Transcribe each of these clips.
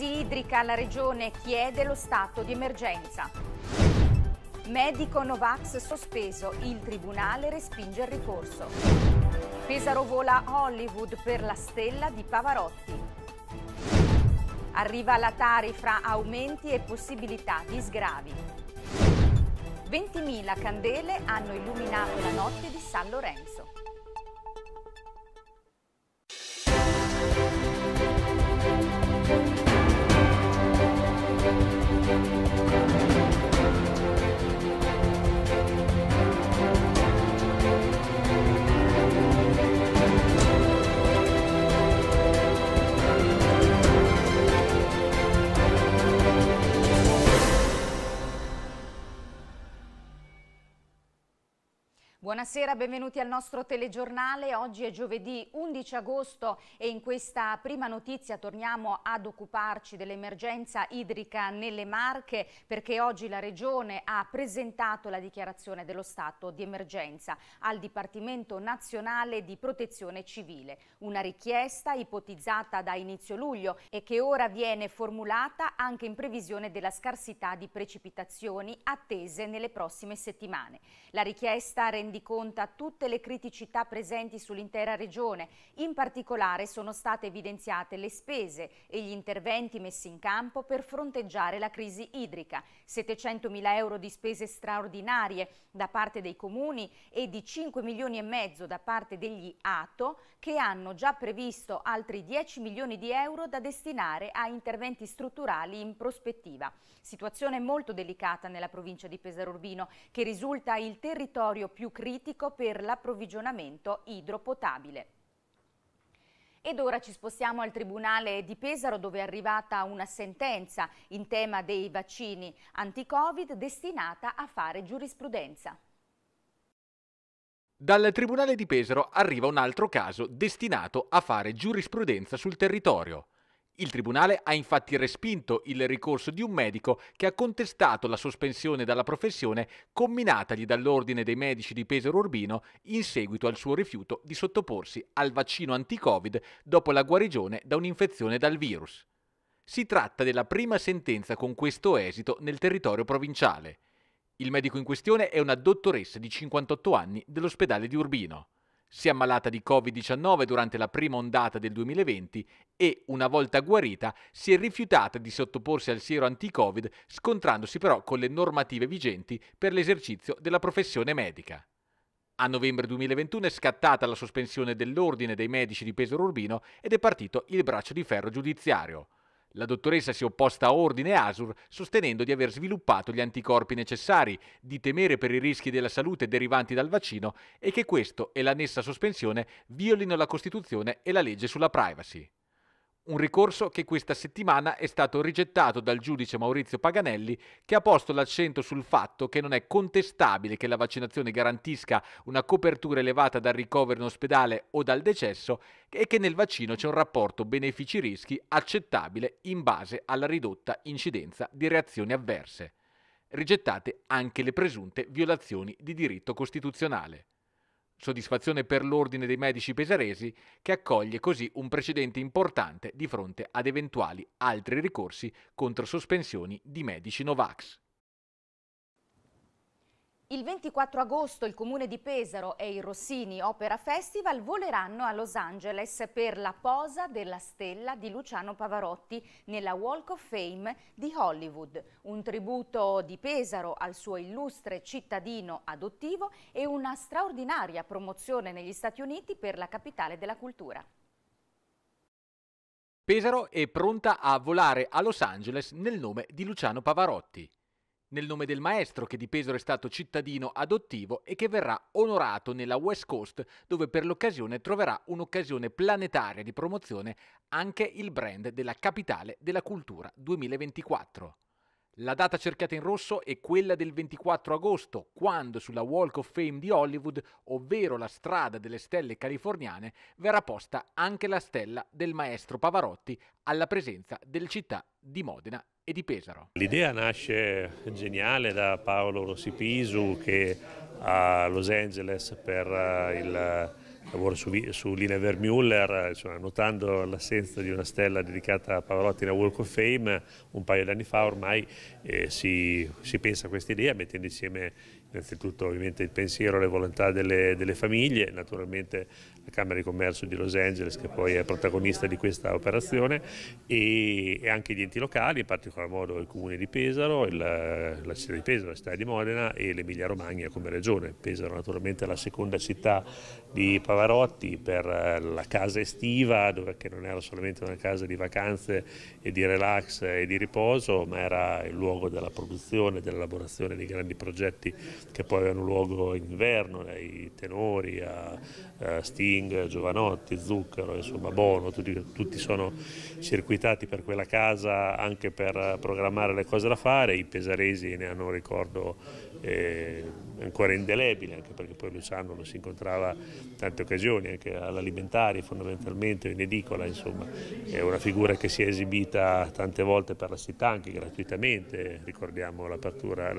crisi idrica, la regione chiede lo stato di emergenza. Medico Novax sospeso, il tribunale respinge il ricorso. Pesaro vola Hollywood per la stella di Pavarotti. Arriva la Tari fra aumenti e possibilità di sgravi. 20.000 candele hanno illuminato la notte di San Lorenzo. Buonasera, benvenuti al nostro telegiornale. Oggi è giovedì 11 agosto e in questa prima notizia torniamo ad occuparci dell'emergenza idrica nelle Marche perché oggi la Regione ha presentato la dichiarazione dello stato di emergenza al Dipartimento Nazionale di Protezione Civile. Una richiesta ipotizzata da inizio luglio e che ora viene formulata anche in previsione della scarsità di precipitazioni attese nelle prossime settimane. La richiesta rende conta tutte le criticità presenti sull'intera regione. In particolare sono state evidenziate le spese e gli interventi messi in campo per fronteggiare la crisi idrica. 700.000 euro di spese straordinarie da parte dei comuni e di 5 milioni e mezzo da parte degli ATO che hanno già previsto altri 10 milioni di euro da destinare a interventi strutturali in prospettiva. Situazione molto delicata nella provincia di Pesaro Urbino che risulta il territorio più critico critico per l'approvvigionamento idropotabile. Ed ora ci spostiamo al Tribunale di Pesaro dove è arrivata una sentenza in tema dei vaccini anti-Covid destinata a fare giurisprudenza. Dal Tribunale di Pesaro arriva un altro caso destinato a fare giurisprudenza sul territorio. Il Tribunale ha infatti respinto il ricorso di un medico che ha contestato la sospensione dalla professione comminatagli dall'Ordine dei Medici di Pesaro Urbino in seguito al suo rifiuto di sottoporsi al vaccino anti-Covid dopo la guarigione da un'infezione dal virus. Si tratta della prima sentenza con questo esito nel territorio provinciale. Il medico in questione è una dottoressa di 58 anni dell'ospedale di Urbino si è ammalata di Covid-19 durante la prima ondata del 2020 e, una volta guarita, si è rifiutata di sottoporsi al siero anti-Covid, scontrandosi però con le normative vigenti per l'esercizio della professione medica. A novembre 2021 è scattata la sospensione dell'ordine dei medici di Pesaro Urbino ed è partito il braccio di ferro giudiziario. La dottoressa si è opposta a Ordine Asur sostenendo di aver sviluppato gli anticorpi necessari, di temere per i rischi della salute derivanti dal vaccino e che questo e l'annessa sospensione violino la Costituzione e la legge sulla privacy un ricorso che questa settimana è stato rigettato dal giudice Maurizio Paganelli che ha posto l'accento sul fatto che non è contestabile che la vaccinazione garantisca una copertura elevata dal ricovero in ospedale o dal decesso e che nel vaccino c'è un rapporto benefici-rischi accettabile in base alla ridotta incidenza di reazioni avverse. Rigettate anche le presunte violazioni di diritto costituzionale soddisfazione per l'ordine dei medici pesaresi che accoglie così un precedente importante di fronte ad eventuali altri ricorsi contro sospensioni di medici Novax. Il 24 agosto il comune di Pesaro e il Rossini Opera Festival voleranno a Los Angeles per la posa della stella di Luciano Pavarotti nella Walk of Fame di Hollywood, un tributo di Pesaro al suo illustre cittadino adottivo e una straordinaria promozione negli Stati Uniti per la capitale della cultura. Pesaro è pronta a volare a Los Angeles nel nome di Luciano Pavarotti nel nome del maestro che di Pesaro è stato cittadino adottivo e che verrà onorato nella West Coast dove per l'occasione troverà un'occasione planetaria di promozione anche il brand della capitale della cultura 2024. La data cercata in rosso è quella del 24 agosto, quando sulla Walk of Fame di Hollywood, ovvero la strada delle stelle californiane, verrà posta anche la stella del maestro Pavarotti alla presenza delle città di Modena e di Pesaro. L'idea nasce geniale da Paolo Rossipisu che a Los Angeles per eh, il lavoro su, su Lina Vermuller, cioè, notando l'assenza di una stella dedicata a Pavarotti nella Walk of Fame, un paio di anni fa ormai eh, si, si pensa a questa idea mettendo insieme Innanzitutto ovviamente il pensiero e le volontà delle, delle, famiglie, naturalmente la Camera di Commercio di Los Angeles che poi è protagonista di questa operazione e, e anche gli enti locali, in particolar modo il Comune di Pesaro, il, la città di Pesaro, la città di Modena e l'Emilia Romagna come regione. Pesaro naturalmente è la seconda città di Pavarotti per la casa estiva, dove, che non era solamente una casa di vacanze e di relax e di riposo, ma era il luogo della produzione, dell'elaborazione dei grandi progetti che poi avevano luogo in inverno, dai tenori a, a Sting, Giovanotti, Zucchero, insomma Bono, tutti, tutti, sono circuitati per quella casa anche per programmare le cose da fare, i pesaresi ne hanno un ricordo eh, ancora indelebile, anche perché poi Luciano lo si incontrava in tante occasioni, anche all'alimentare fondamentalmente, in edicola, insomma, è una figura che si è esibita tante volte per la città, anche gratuitamente, ricordiamo la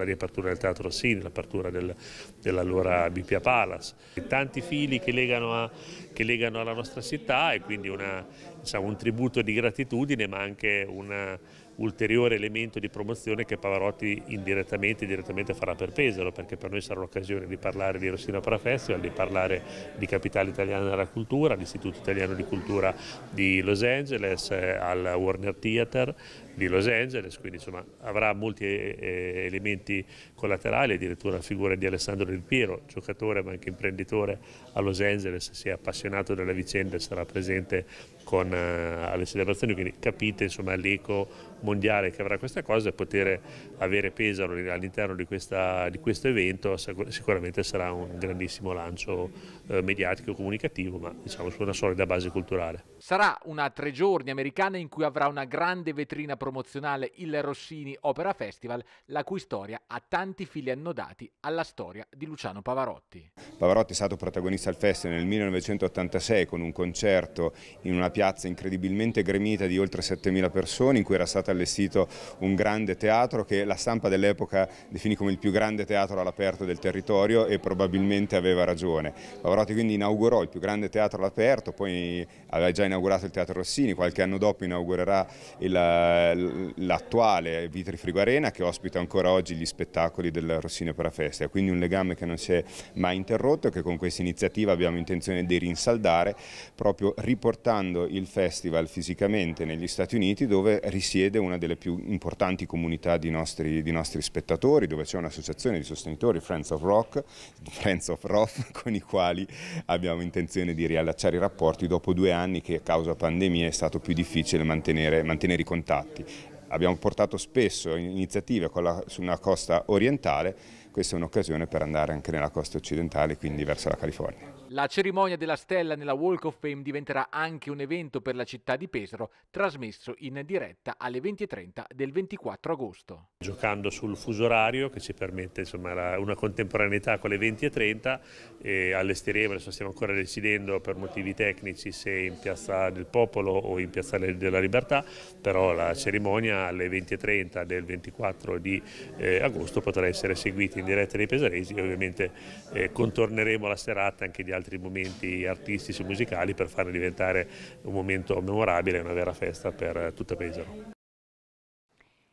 riapertura del Teatro Rossini, l'apertura del, dell'allora Bipia Palace, tanti fili che legano, a, che legano alla nostra città e quindi una, diciamo, un tributo di gratitudine ma anche una ulteriore elemento di promozione che Pavarotti indirettamente e direttamente farà per Pesaro, perché per noi sarà l'occasione di parlare di Rossino Opera Festival, di parlare di Capitale Italiana della Cultura, all'Istituto Italiano di Cultura di Los Angeles, eh, al Warner Theater, di Los Angeles, quindi insomma, avrà molti eh, eh, elementi collaterali, addirittura la figura di Alessandro Del Piero, giocatore ma anche imprenditore a Los Angeles, si è appassionato della vicenda e sarà presente con, eh, alle celebrazioni, quindi capite l'eco mondiale che avrà questa cosa e poter avere Pesaro all'interno di, di, questo evento sicuramente sarà un grandissimo lancio eh, mediatico, comunicativo, ma diciamo su una solida base culturale. Sarà una tre giorni americana in cui avrà una grande vetrina programmata promozionale Il Rossini Opera Festival, la cui storia ha tanti fili annodati alla storia di Luciano Pavarotti. Pavarotti è stato protagonista al festival nel 1986 con un concerto in una piazza incredibilmente gremita di oltre 7.000 persone in cui era stato allestito un grande teatro che la stampa dell'epoca definì come il più grande teatro all'aperto del territorio e probabilmente aveva ragione. Pavarotti quindi inaugurò il più grande teatro all'aperto, poi aveva già inaugurato il Teatro Rossini, qualche anno dopo inaugurerà il l'attuale Vitrifrigo Arena che ospita ancora oggi gli spettacoli del Rossini Opera Festa, quindi un legame che non si è mai interrotto e che con questa iniziativa abbiamo intenzione di rinsaldare proprio riportando il festival fisicamente negli Stati Uniti dove risiede una delle più importanti comunità di nostri, di nostri spettatori, dove c'è un'associazione di sostenitori, Friends of Rock, Friends of Roth, con i quali abbiamo intenzione di riallacciare i rapporti dopo due anni che a causa pandemia è stato più difficile mantenere, mantenere i contatti. Uniti. Abbiamo portato spesso iniziative la, sulla costa orientale, questa è un'occasione per andare anche nella costa occidentale, quindi verso la California. La cerimonia della stella nella Walk of Fame diventerà anche un evento per la città di Pesaro, trasmesso in diretta alle 20.30 del 24 agosto. Giocando sul fuso orario che ci permette insomma, una contemporaneità con le 20.30, allestiremo, adesso stiamo ancora decidendo per motivi tecnici se in Piazza del Popolo o in Piazza della Libertà, però la cerimonia alle 20.30 del 24 di eh, agosto potrà essere seguita in diretta dai pesaresi e ovviamente eh, contorneremo la serata anche di altri altri momenti artistici e musicali per farne diventare un momento memorabile e una vera festa per tutta Pesaro.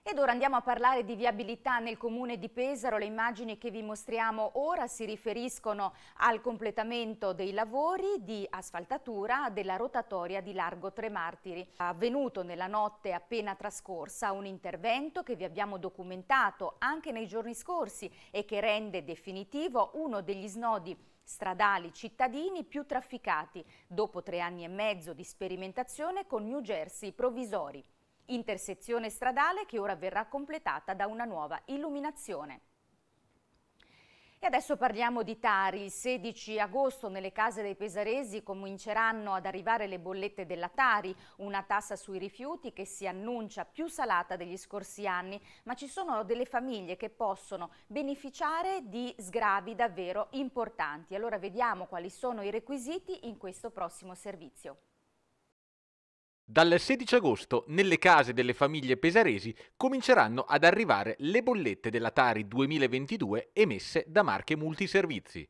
Ed ora andiamo a parlare di viabilità nel comune di Pesaro. Le immagini che vi mostriamo ora si riferiscono al completamento dei lavori di asfaltatura della rotatoria di Largo Tre Martiri. Avvenuto nella notte appena trascorsa un intervento che vi abbiamo documentato anche nei giorni scorsi e che rende definitivo uno degli snodi stradali cittadini più trafficati, dopo tre anni e mezzo di sperimentazione con New Jersey provvisori. Intersezione stradale che ora verrà completata da una nuova illuminazione. E adesso parliamo di Tari. Il 16 agosto nelle case dei pesaresi cominceranno ad arrivare le bollette della Tari, una tassa sui rifiuti che si annuncia più salata degli scorsi anni, ma ci sono delle famiglie che possono beneficiare di sgravi davvero importanti. Allora vediamo quali sono i requisiti in questo prossimo servizio. Dal 16 agosto nelle case delle famiglie pesaresi cominceranno ad arrivare le bollette della Tari 2022 emesse da marche multiservizi.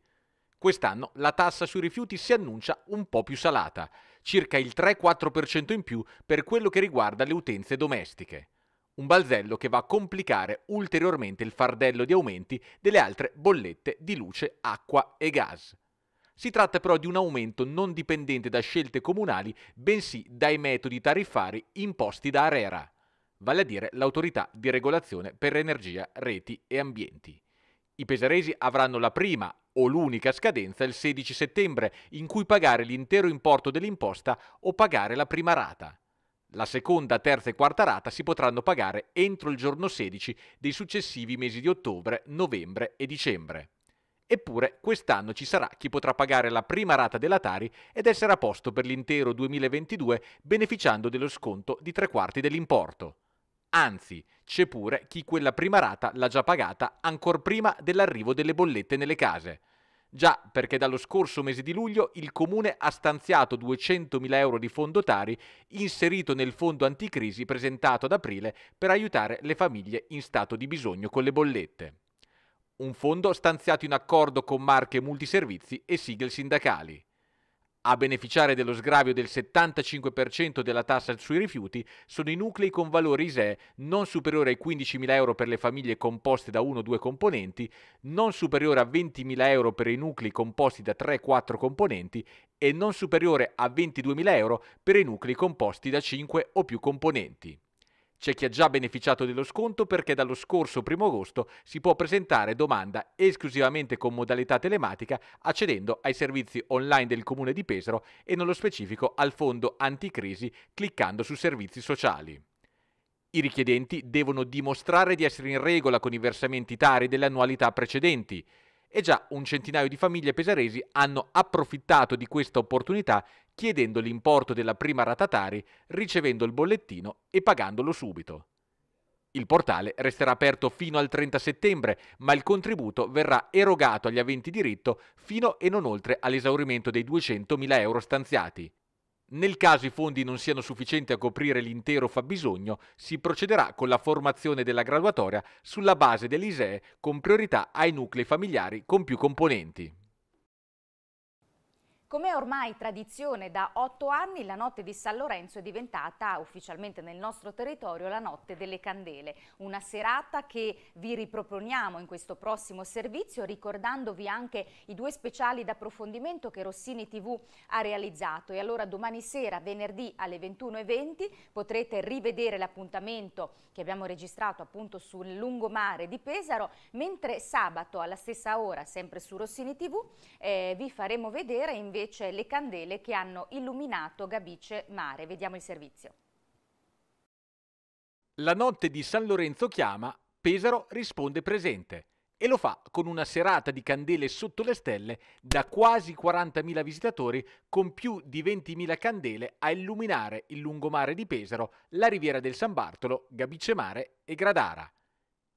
Quest'anno la tassa sui rifiuti si annuncia un po' più salata, circa il 3-4% in più per quello che riguarda le utenze domestiche. Un balzello che va a complicare ulteriormente il fardello di aumenti delle altre bollette di luce, acqua e gas. Si tratta però di un aumento non dipendente da scelte comunali, bensì dai metodi tariffari imposti da Arera, vale a dire l'autorità di regolazione per energia, reti e ambienti. I pesaresi avranno la prima o l'unica scadenza il 16 settembre in cui pagare l'intero importo dell'imposta o pagare la prima rata. La seconda, terza e quarta rata si potranno pagare entro il giorno 16 dei successivi mesi di ottobre, novembre e dicembre. Eppure quest'anno ci sarà chi potrà pagare la prima rata della Tari ed essere a posto per l'intero 2022 beneficiando dello sconto di tre quarti dell'importo. Anzi, c'è pure chi quella prima rata l'ha già pagata ancor prima dell'arrivo delle bollette nelle case. Già, perché dallo scorso mese di luglio il comune ha stanziato 200.000 euro di fondo Tari inserito nel fondo anticrisi presentato ad aprile per aiutare le famiglie in stato di bisogno con le bollette un fondo stanziato in accordo con marche multiservizi e sigle sindacali. A beneficiare dello sgravio del 75% della tassa sui rifiuti sono i nuclei con valore ISEE non superiore ai 15.000 euro per le famiglie composte da 1 o 2 componenti, non superiore a 20.000 euro per i nuclei composti da 3-4 componenti e non superiore a 22.000 euro per i nuclei composti da 5 o più componenti. C'è chi ha già beneficiato dello sconto perché dallo scorso 1 agosto si può presentare domanda esclusivamente con modalità telematica accedendo ai servizi online del Comune di Pesaro e nello specifico al fondo anticrisi cliccando su servizi sociali. I richiedenti devono dimostrare di essere in regola con i versamenti tari delle annualità precedenti e già un centinaio di famiglie pesaresi hanno approfittato di questa opportunità chiedendo l'importo della prima ratatari, ricevendo il bollettino e pagandolo subito. Il portale resterà aperto fino al 30 settembre, ma il contributo verrà erogato agli aventi diritto fino e non oltre all'esaurimento dei 200.000 euro stanziati. Nel caso i fondi non siano sufficienti a coprire l'intero fabbisogno, si procederà con la formazione della graduatoria sulla base dell'ISEE con priorità ai nuclei familiari con più componenti. Come ormai tradizione da otto anni, la notte di San Lorenzo è diventata ufficialmente nel nostro territorio la notte delle candele, una serata che vi riproponiamo in questo prossimo servizio ricordandovi anche i due speciali d'approfondimento che Rossini TV ha realizzato e allora domani sera, venerdì alle 21.20 potrete rivedere l'appuntamento che abbiamo registrato appunto sul lungomare di Pesaro, mentre sabato alla stessa ora, sempre su Rossini TV, eh, vi faremo vedere invece invece le candele che hanno illuminato Gabice Mare. Vediamo il servizio. La notte di San Lorenzo chiama, Pesaro risponde presente e lo fa con una serata di candele sotto le stelle da quasi 40.000 visitatori con più di 20.000 candele a illuminare il lungomare di Pesaro, la riviera del San Bartolo, Gabice Mare e Gradara.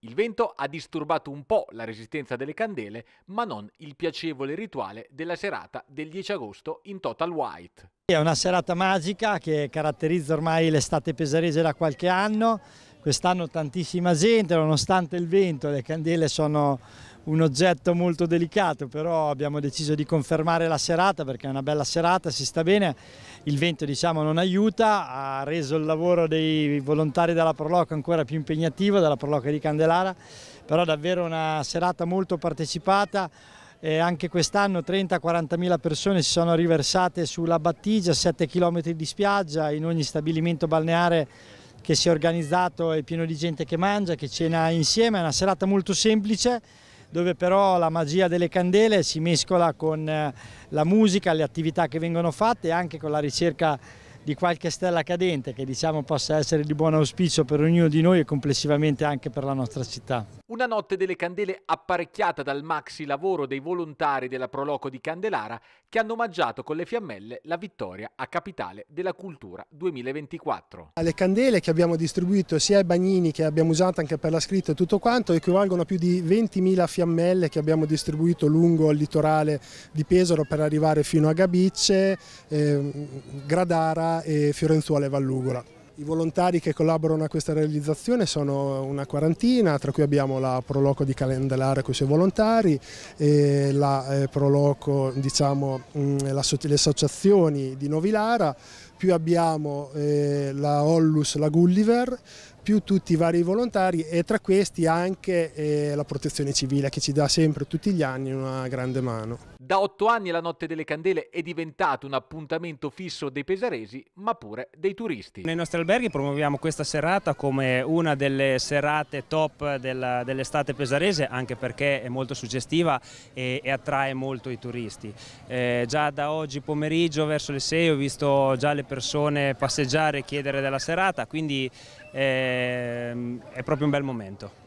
Il vento ha disturbato un po' la resistenza delle candele, ma non il piacevole rituale della serata del 10 agosto in Total White. È una serata magica che caratterizza ormai l'estate pesarese da qualche anno. Quest'anno tantissima gente, nonostante il vento, le candele sono un oggetto molto delicato, però abbiamo deciso di confermare la serata perché è una bella serata, si sta bene, il vento diciamo non aiuta, ha reso il lavoro dei volontari della Proloca ancora più impegnativo, della Proloca di Candelara, però davvero una serata molto partecipata, e anche quest'anno 30-40 mila persone si sono riversate sulla battigia, 7 km di spiaggia in ogni stabilimento balneare che si è organizzato è pieno di gente che mangia, che cena insieme, è una serata molto semplice dove però la magia delle candele si mescola con eh, la musica, le attività che vengono fatte e anche con la ricerca di qualche stella cadente che diciamo possa essere di buon auspicio per ognuno di noi e complessivamente anche per la nostra città. Una notte delle candele apparecchiata dal maxi lavoro dei volontari della Proloco di Candelara che hanno omaggiato con le fiammelle la vittoria a Capitale della Cultura 2024. Le candele che abbiamo distribuito sia ai bagnini che abbiamo usato anche per la scritta e tutto quanto equivalgono a più di 20.000 fiammelle che abbiamo distribuito lungo il litorale di Pesaro per arrivare fino a Gabicce, eh, Gradara e Fiorenzuola e Vallugola. I volontari che collaborano a questa realizzazione sono una quarantina, tra cui abbiamo la Proloco di Calendelare con i suoi volontari, la eh, Proloco, diciamo, mm, le associazioni di Novilara, più abbiamo eh, la Ollus, la Gulliver, più tutti i vari volontari e tra questi anche eh, la protezione civile che ci dà sempre tutti gli anni una grande mano. Da otto anni la Notte delle Candele è diventato un appuntamento fisso dei pesaresi ma pure dei turisti. Nei nostri alberghi promuoviamo questa serata come una delle serate top dell'estate dell pesarese anche perché è molto suggestiva e, e attrae molto i turisti. Eh, già da oggi pomeriggio verso le 6 ho visto già le persone passeggiare e chiedere della serata quindi Ehm, è proprio un bel momento.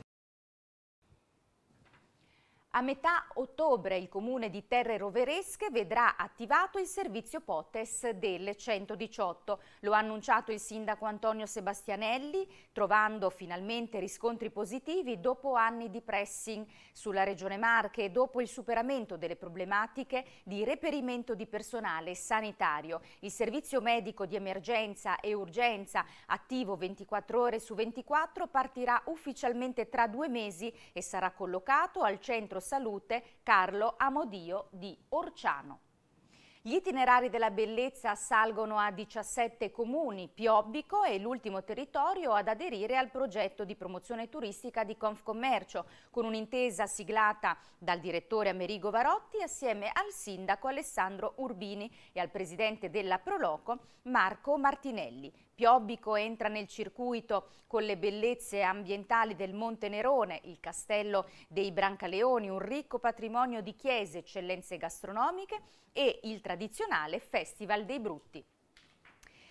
A metà ottobre il comune di Terre Roveresche vedrà attivato il servizio POTES del 118. Lo ha annunciato il sindaco Antonio Sebastianelli, trovando finalmente riscontri positivi dopo anni di pressing sulla Regione Marche e dopo il superamento delle problematiche di reperimento di personale sanitario. Il servizio medico di emergenza e urgenza, attivo 24 ore su 24, partirà ufficialmente tra due mesi e sarà collocato al centro Salute Carlo Amodio di Orciano. Gli itinerari della bellezza salgono a 17 comuni. Piobbico è l'ultimo territorio ad aderire al progetto di promozione turistica di Confcommercio, con un'intesa siglata dal direttore Amerigo Varotti assieme al sindaco Alessandro Urbini e al presidente della Proloco Marco Martinelli. Piobbico entra nel circuito con le bellezze ambientali del Monte Nerone, il castello dei Brancaleoni, un ricco patrimonio di chiese, eccellenze gastronomiche e il tradizionale tradizionale Festival dei Brutti.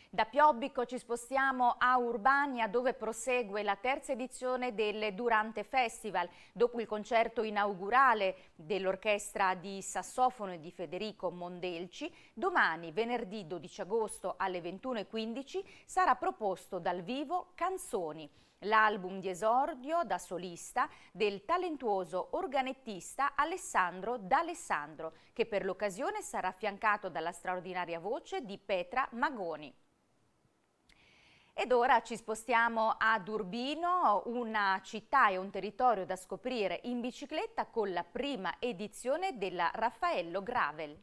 Da Piobbico ci spostiamo a Urbania dove prosegue la terza edizione del Durante Festival. Dopo il concerto inaugurale dell'orchestra di sassofono di Federico Mondelci, domani venerdì 12 agosto alle 21.15 sarà proposto dal vivo Canzoni l'album di esordio da solista del talentuoso organettista Alessandro D'Alessandro, che per l'occasione sarà affiancato dalla straordinaria voce di Petra Magoni. Ed ora ci spostiamo ad Urbino, una città e un territorio da scoprire in bicicletta con la prima edizione della Raffaello Gravel.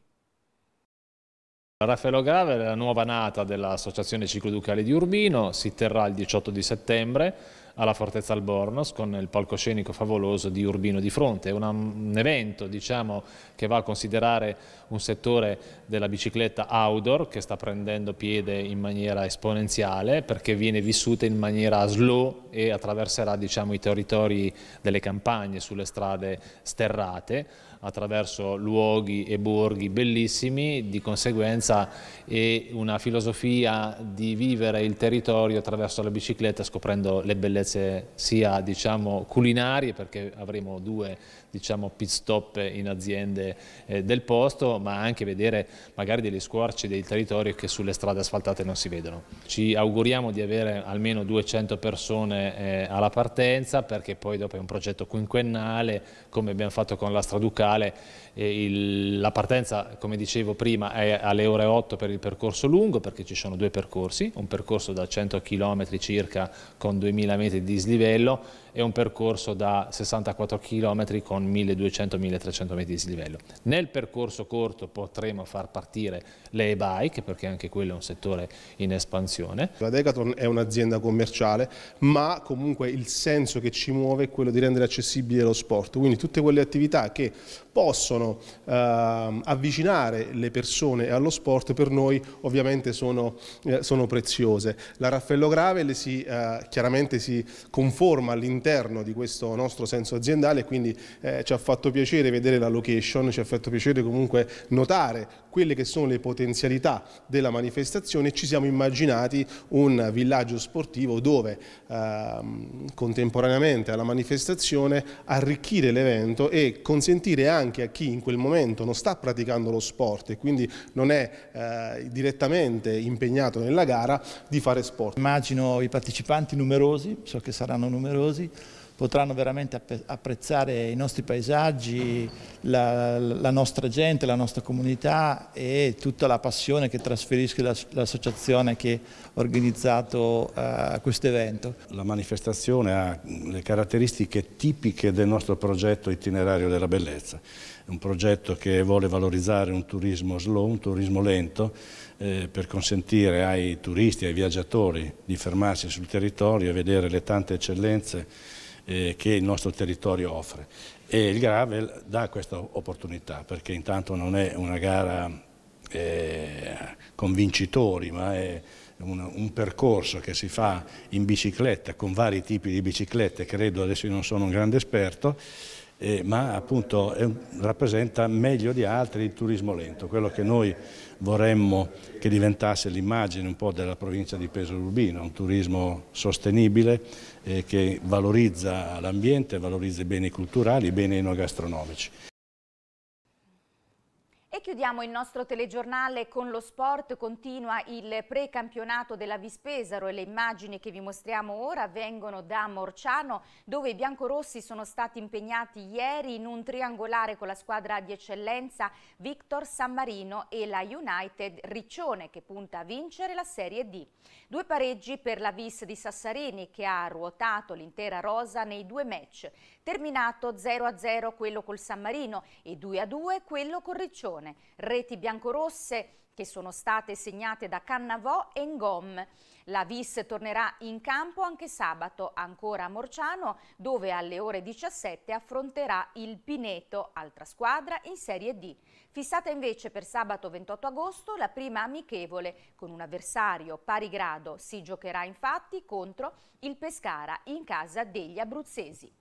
Raffaello Grave è la nuova nata dell'Associazione Cicloducale di Urbino, si terrà il 18 di settembre alla Fortezza Albornos con il palcoscenico favoloso di Urbino di Fronte. È un, evento diciamo, che va a considerare un settore della bicicletta outdoor che sta prendendo piede in maniera esponenziale perché viene vissuta in maniera slow e attraverserà diciamo, i territori delle campagne sulle strade sterrate attraverso luoghi e borghi bellissimi, di conseguenza è una filosofia di vivere il territorio attraverso la bicicletta scoprendo le bellezze sia diciamo culinarie perché avremo due diciamo, pit stop in aziende eh, del posto, ma anche vedere magari degli squarci del territorio che sulle strade asfaltate non si vedono. Ci auguriamo di avere almeno 200 persone eh, alla partenza perché poi dopo è un progetto quinquennale, come abbiamo fatto con la Straducale, eh, il, la partenza come dicevo prima è alle ore 8 per il percorso lungo perché ci sono due percorsi, un percorso da 100 km circa con 2000 metri di dislivello è un percorso da 64 km con 1200-1300 metri di dislivello. Nel percorso corto potremo far partire le e-bike perché anche quello è un settore in espansione. La Decathlon è un'azienda commerciale ma comunque il senso che ci muove è quello di rendere accessibile lo sport, quindi tutte quelle attività che possono eh, avvicinare le persone allo sport per noi ovviamente sono, eh, sono preziose. La Raffaello Gravel si, eh, chiaramente si conforma all'interno all'interno di questo nostro senso aziendale e quindi eh, ci ha fatto piacere vedere la location, ci ha fatto piacere comunque notare quelle che sono le potenzialità della manifestazione e ci siamo immaginati un villaggio sportivo dove eh, contemporaneamente alla manifestazione arricchire l'evento e consentire anche a chi in quel momento non sta praticando lo sport e quindi non è eh, direttamente impegnato nella gara di fare sport. Immagino i partecipanti numerosi, so che saranno numerosi, potranno veramente apprezzare i nostri paesaggi, la, la nostra gente, la nostra comunità e tutta la passione che trasferisce l'associazione che ha organizzato uh, questo evento. La manifestazione ha le caratteristiche tipiche del nostro progetto itinerario della bellezza, un progetto che vuole valorizzare un turismo slow, un turismo lento, eh, per consentire ai turisti, ai viaggiatori di fermarsi sul territorio e vedere le tante eccellenze eh, che il nostro territorio offre. E il gravel dà questa opportunità perché intanto non è una gara eh, con vincitori ma è un, un, percorso che si fa in bicicletta con vari tipi di biciclette, credo adesso io non sono un grande esperto, eh, ma appunto è, rappresenta meglio di altri il turismo lento, quello che noi vorremmo che diventasse l'immagine un po' della provincia di Pesaro Urbino, un turismo sostenibile eh, che valorizza l'ambiente, valorizza i beni culturali, i beni enogastronomici. E chiudiamo il nostro telegiornale con lo sport, continua il precampionato della Vispesaro e le immagini che vi mostriamo ora vengono da Morciano dove i biancorossi sono stati impegnati ieri in un triangolare con la squadra di eccellenza Victor San Marino e la United Riccione che punta a vincere la Serie D. Due pareggi per la Vis di Sassarini che ha ruotato l'intera rosa nei due match, terminato 0-0 quello col San Marino e 2-2 quello col Riccione stagione. Reti biancorosse che sono state segnate da Cannavò e Ngom. La Vis tornerà in campo anche sabato, ancora a Morciano, dove alle ore 17 affronterà il Pineto, altra squadra, in Serie D. Fissata invece per sabato 28 agosto la prima amichevole con un avversario pari grado. Si giocherà infatti contro il Pescara in casa degli abruzzesi.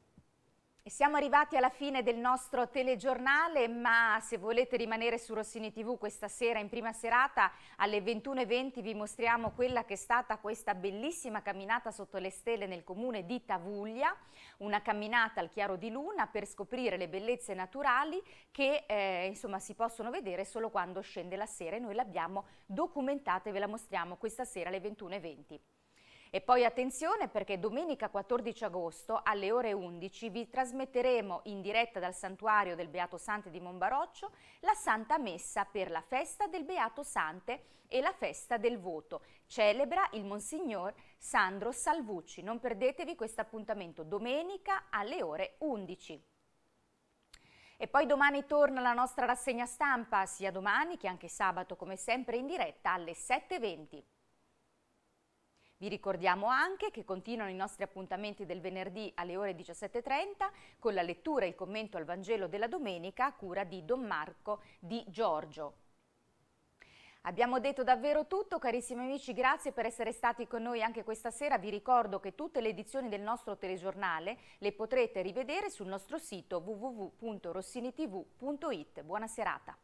Siamo arrivati alla fine del nostro telegiornale, ma se volete rimanere su Rossini TV questa sera in prima serata alle 21.20 vi mostriamo quella che è stata questa bellissima camminata sotto le stelle nel comune di Tavuglia, una camminata al chiaro di luna per scoprire le bellezze naturali che eh, insomma, si possono vedere solo quando scende la sera e noi l'abbiamo documentata e ve la mostriamo questa sera alle 21.20. E poi attenzione perché domenica 14 agosto alle ore 11 vi trasmetteremo in diretta dal santuario del Beato Sante di Monbaroccio la Santa Messa per la festa del Beato Sante e la festa del voto. Celebra il Monsignor Sandro Salvucci. Non perdetevi questo appuntamento domenica alle ore 11. E poi domani torna la nostra rassegna stampa, sia domani che anche sabato come sempre in diretta alle 7.20. Vi ricordiamo anche che continuano i nostri appuntamenti del venerdì alle ore 17.30 con la lettura e il commento al Vangelo della domenica a cura di Don Marco di Giorgio. Abbiamo detto davvero tutto, carissimi amici, grazie per essere stati con noi anche questa sera. Vi ricordo che tutte le edizioni del nostro telegiornale le potrete rivedere sul nostro sito www.rossinitv.it. Buona serata.